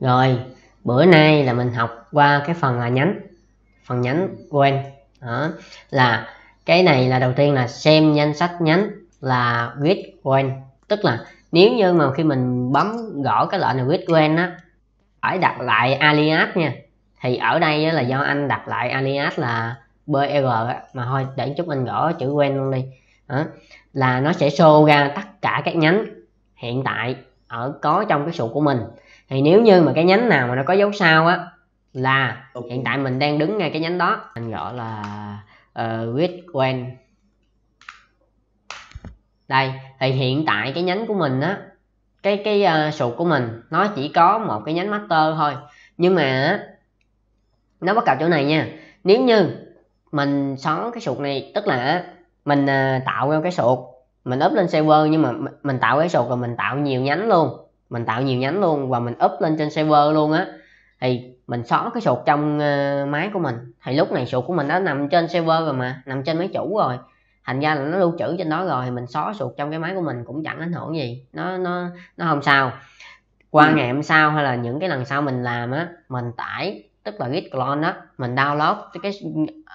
rồi bữa nay là mình học qua cái phần là nhánh phần nhánh quen đó là cái này là đầu tiên là xem danh sách nhánh là grid quen tức là nếu như mà khi mình bấm gõ cái lệnh là grid quen á phải đặt lại alias nha thì ở đây là do anh đặt lại alias là br mà thôi để chút anh gõ chữ quen luôn đi đó. là nó sẽ show ra tất cả các nhánh hiện tại ở có trong cái sụt của mình thì nếu như mà cái nhánh nào mà nó có dấu sao á là okay. hiện tại mình đang đứng ngay cái nhánh đó anh gọi là uh, ờ, with when đây thì hiện tại cái nhánh của mình á cái cái uh, sụt của mình nó chỉ có một cái nhánh master thôi nhưng mà nó bắt cặp chỗ này nha nếu như mình xóa cái sụt này tức là mình uh, tạo ra cái sụt mình up lên server nhưng mà mình tạo cái sụt rồi mình tạo nhiều nhánh luôn mình tạo nhiều nhánh luôn và mình up lên trên server luôn á thì mình xóa cái sụt trong uh, máy của mình thì lúc này sụt của mình đã nằm trên server rồi mà nằm trên máy chủ rồi thành ra là nó lưu trữ trên đó rồi thì mình xóa sụt trong cái máy của mình cũng chẳng ảnh hưởng gì nó nó nó không sao qua ừ. ngày hôm sau hay là những cái lần sau mình làm á mình tải tức là git clone á mình download cái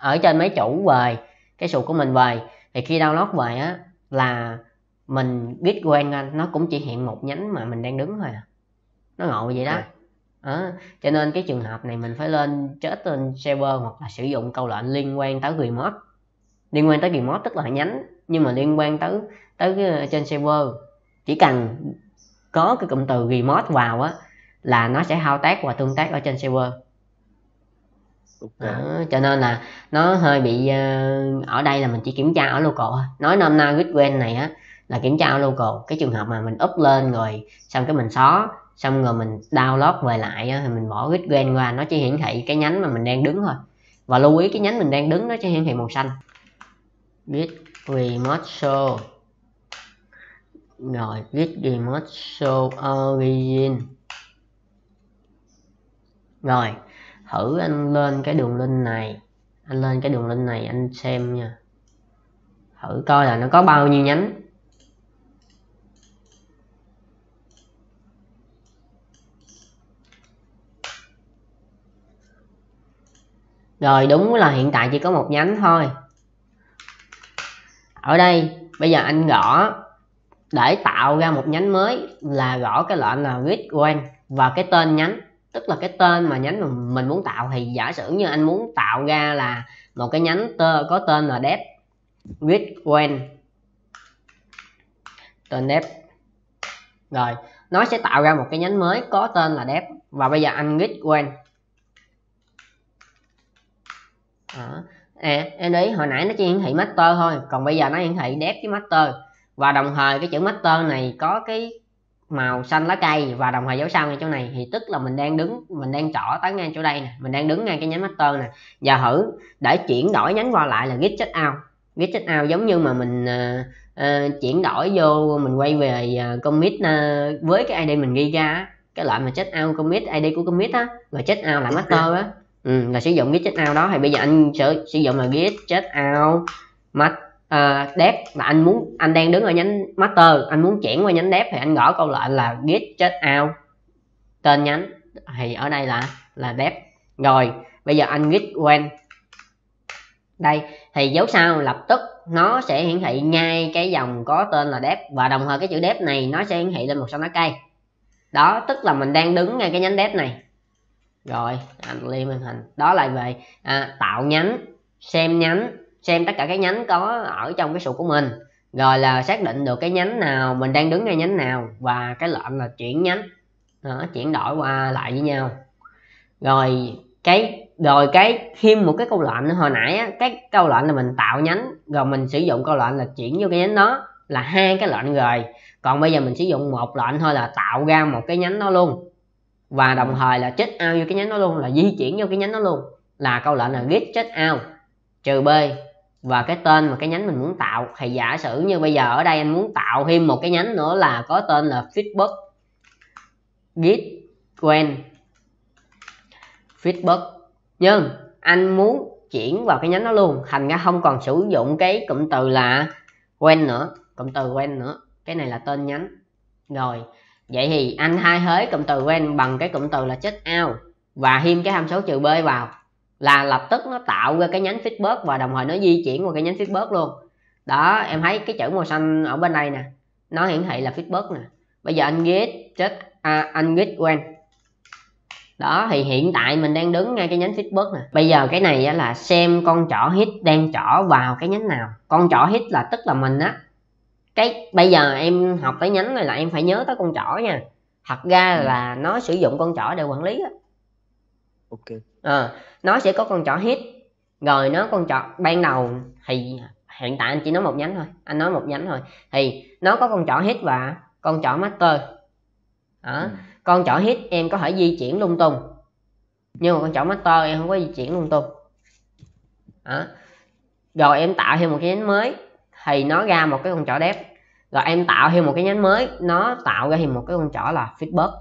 ở trên máy chủ về cái sụt của mình về thì khi download về á là mình biết quen anh nó cũng chỉ hiện một nhánh mà mình đang đứng thôi à nó ngộ vậy đó à. À, cho nên cái trường hợp này mình phải lên chết lên server hoặc là sử dụng câu lệnh liên quan tới remote liên quan tới remote tức là nhánh nhưng mà liên quan tới tới ờ, trên server chỉ cần có cái cụm từ remote vào á là nó sẽ thao tác và tương tác ở trên server Okay. Đó, cho nên là nó hơi bị uh, ở đây là mình chỉ kiểm tra ở local nói nôm na quen này á là kiểm tra local cái trường hợp mà mình up lên rồi xong cái mình xóa xong rồi mình download về lại thì mình bỏ grid qua nó chỉ hiển thị cái nhánh mà mình đang đứng thôi và lưu ý cái nhánh mình đang đứng nó chỉ hiển thị màu xanh git remote show rồi git remote show origin rồi thử anh lên cái đường link này anh lên cái đường link này anh xem nha thử coi là nó có bao nhiêu nhánh rồi đúng là hiện tại chỉ có một nhánh thôi ở đây bây giờ anh gõ để tạo ra một nhánh mới là gõ cái lệnh là grid quan và cái tên nhánh tức là cái tên mà nhánh mà mình muốn tạo thì giả sử như anh muốn tạo ra là một cái nhánh tơ có tên là dev grid quan tên dev rồi nó sẽ tạo ra một cái nhánh mới có tên là dev và bây giờ anh grid quan đó. à em ý hồi nãy nó chỉ hiển thị master thôi còn bây giờ nó hiển thị dev với master và đồng thời cái chữ master này có cái màu xanh lá cây và đồng thời dấu sao ngay chỗ này thì tức là mình đang đứng mình đang trỏ tới ngay chỗ đây nè mình đang đứng ngay cái nhánh master nè và thử để chuyển đổi nhánh qua lại là git check out git check out giống như mà mình uh, uh, chuyển đổi vô mình quay về uh, commit uh, với cái id mình ghi ra cái loại mà check out commit id của commit á rồi check out là master á Ừ, là sử dụng get chết out đó thì bây giờ anh sử, sử dụng là get chết out mat uh, ờ, dev là anh muốn anh đang đứng ở nhánh master anh muốn chuyển qua nhánh dev thì anh gõ câu lệnh là get chết out tên nhánh thì ở đây là là dev rồi bây giờ anh git when đây thì dấu sao lập tức nó sẽ hiển thị ngay cái dòng có tên là dev và đồng thời cái chữ dev này nó sẽ hiển thị lên một song lá cây đó tức là mình đang đứng ngay cái nhánh dev này rồi anh liêm màn hình đó là về à, tạo nhánh xem nhánh xem tất cả các nhánh có ở trong cái sụt của mình rồi là xác định được cái nhánh nào mình đang đứng ngay nhánh nào và cái lệnh là chuyển nhánh đó, chuyển đổi qua lại với nhau rồi cái rồi cái thêm một cái câu lệnh nữa hồi nãy á, cái câu lệnh là mình tạo nhánh rồi mình sử dụng câu lệnh là chuyển vô cái nhánh đó là hai cái lệnh rồi còn bây giờ mình sử dụng một lệnh thôi là tạo ra một cái nhánh đó luôn và đồng thời là chết out vô cái nhánh nó luôn là di chuyển vô cái nhánh nó luôn là câu lệnh là get chết out trừ b và cái tên mà cái nhánh mình muốn tạo thì giả sử như bây giờ ở đây em muốn tạo thêm một cái nhánh nữa là có tên là facebook git quen facebook nhưng anh muốn chuyển vào cái nhánh nó luôn thành ra không còn sử dụng cái cụm từ là quen nữa cụm từ quen nữa cái này là tên nhánh rồi vậy thì anh hai hới cụm từ của bằng cái cụm từ là check out và thêm cái hàm số trừ b vào là lập tức nó tạo ra cái nhánh feedback và đồng thời nó di chuyển qua cái nhánh feedback luôn đó em thấy cái chữ màu xanh ở bên đây nè nó hiển thị là feedback nè bây giờ anh git check à, anh git when đó thì hiện tại mình đang đứng ngay cái nhánh feedback nè bây giờ cái này là xem con trỏ hit đang trỏ vào cái nhánh nào con trỏ hit là tức là mình á cái bây giờ em học tới nhánh này là em phải nhớ tới con trỏ nha thật ra ừ. là nó sử dụng con trỏ để quản lý á ok à, nó sẽ có con trỏ hit rồi nó con trỏ ban đầu thì hiện tại anh chỉ nói một nhánh thôi anh nói một nhánh thôi thì nó có con trỏ hit và con trỏ master đó. Ừ. con trỏ hit em có thể di chuyển lung tung nhưng mà con trỏ master em không có di chuyển lung tung đó. rồi em tạo thêm một cái nhánh mới thì nó ra một cái con trỏ đép rồi em tạo thêm một cái nhánh mới nó tạo ra thêm một cái con chỏ là feedback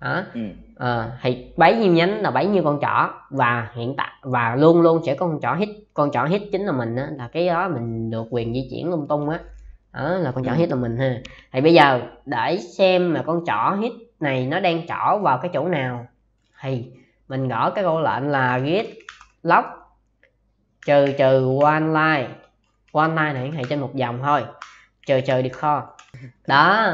đó ừ. à, thì bấy nhiêu nhánh là bấy nhiêu con chỏ và hiện tại và luôn luôn sẽ có con chỏ hit con chỏ hit chính là mình đó là cái đó mình được quyền di chuyển lung tung á đó. là con chỏ ừ. hit là mình ha thì bây giờ để xem mà con chỏ hit này nó đang chỏ vào cái chỗ nào thì mình gõ cái câu lệnh là git lock trừ trừ one line của online này thị trên một dòng thôi trừ trừ đi kho đó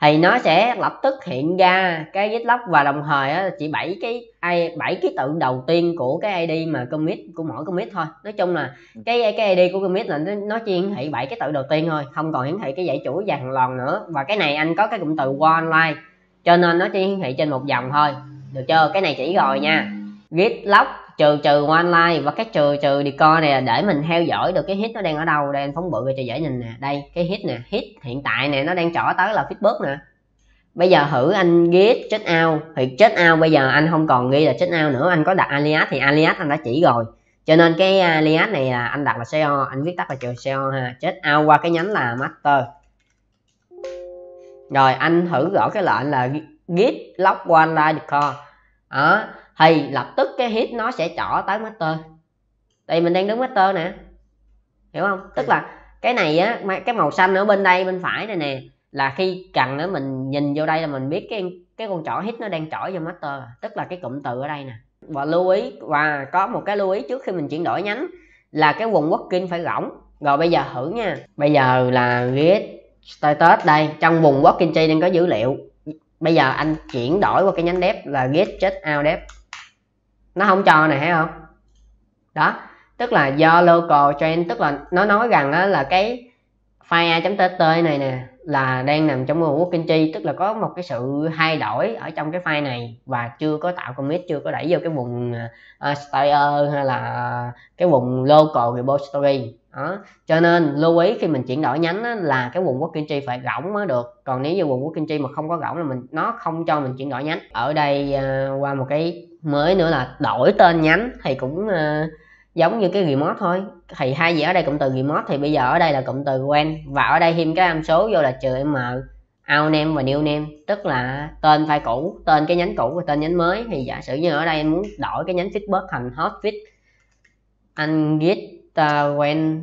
thì nó sẽ lập tức hiện ra cái git log và đồng thời á, chỉ bảy cái ai bảy ký tự đầu tiên của cái id mà commit của mỗi commit thôi nói chung là ừ. cái cái id của commit là nó, chỉ hiển thị bảy cái tự đầu tiên thôi không còn hiển thị cái dãy chuỗi và lòn nữa và cái này anh có cái cụm từ online cho nên nó chỉ hiển thị trên một dòng thôi được chưa cái này chỉ rồi nha git log trừ trừ online và các trừ trừ đi decor này để mình theo dõi được cái hit nó đang ở đâu đây anh phóng bự cho dễ nhìn nè đây cái hit nè hit hiện tại nè nó đang trỏ tới là facebook nè bây giờ thử anh ghi chết ao thì chết ao bây giờ anh không còn ghi là chết ao nữa anh có đặt alias thì alias anh đã chỉ rồi cho nên cái alias này là anh đặt là seo anh viết tắt là trừ seo ha chết ao qua cái nhánh là master rồi anh thử gõ cái lệnh là git log qua online decor đó thì lập tức cái hit nó sẽ trỏ tới master đây mình đang đứng master nè hiểu không tức ừ. là cái này á cái màu xanh ở bên đây bên phải này nè là khi cần nữa mình nhìn vô đây là mình biết cái cái con trỏ hit nó đang trỏ vô master tức là cái cụm từ ở đây nè và lưu ý và có một cái lưu ý trước khi mình chuyển đổi nhánh là cái vùng working phải rỗng rồi bây giờ thử nha bây giờ là get status đây trong vùng working tree đang có dữ liệu bây giờ anh chuyển đổi qua cái nhánh dép là get chết out dép nó không cho này thấy không đó tức là do local trend tức là nó nói rằng đó là cái file a.tt này nè là đang nằm trong nguồn working tree tức là có một cái sự thay đổi ở trong cái file này và chưa có tạo commit chưa có đẩy vô cái vùng uh, ờ, stayer hay là cái vùng local repository đó. cho nên lưu ý khi mình chuyển đổi nhánh á, là cái vùng working tree phải rỗng mới được còn nếu như vùng working tree mà không có rỗng là mình nó không cho mình chuyển đổi nhánh ở đây uh, qua một cái mới nữa là đổi tên nhánh thì cũng uh, giống như cái remote thôi thì hai gì ở đây cụm từ remote thì bây giờ ở đây là cụm từ quen và ở đây thêm cái âm số vô là trừ m out name và new name tức là tên file cũ tên cái nhánh cũ và tên nhánh mới thì giả sử như ở đây em muốn đổi cái nhánh fitbug thành hot fit anh git quen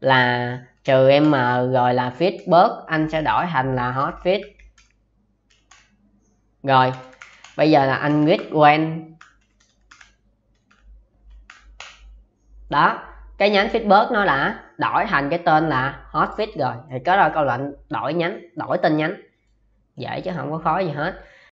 là trừ m rồi là fitbug anh sẽ đổi thành là hot fit rồi bây giờ là anh read when đó cái nhánh Facebook nó đã đổi thành cái tên là hotfit rồi thì có đôi câu lệnh đổi nhánh đổi tên nhánh dễ chứ không có khó gì hết